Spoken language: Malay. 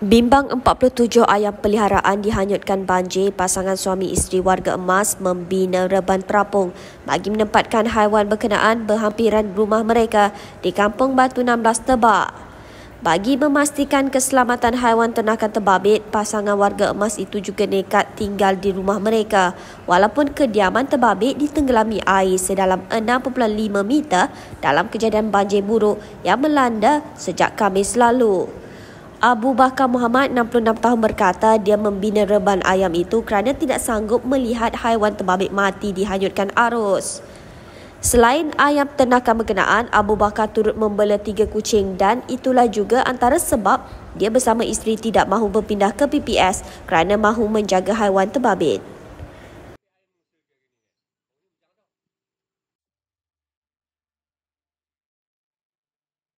Bimbang 47 ayam peliharaan dihanyutkan banjir pasangan suami isteri warga emas membina reban terapung bagi menempatkan haiwan berkenaan berhampiran rumah mereka di Kampung Batu 16 Tebak. Bagi memastikan keselamatan haiwan ternakan terbabit, pasangan warga emas itu juga nekat tinggal di rumah mereka walaupun kediaman terbabit ditenggelami air sedalam 6.5 meter dalam kejadian banjir buruk yang melanda sejak Khamis lalu. Abu Bakar Muhammad 66 tahun berkata dia membina reban ayam itu kerana tidak sanggup melihat haiwan terbabit mati dihanyutkan arus. Selain ayam ternakan berkenaan, Abu Bakar turut membela tiga kucing dan itulah juga antara sebab dia bersama isteri tidak mahu berpindah ke PPS kerana mahu menjaga haiwan terbabit.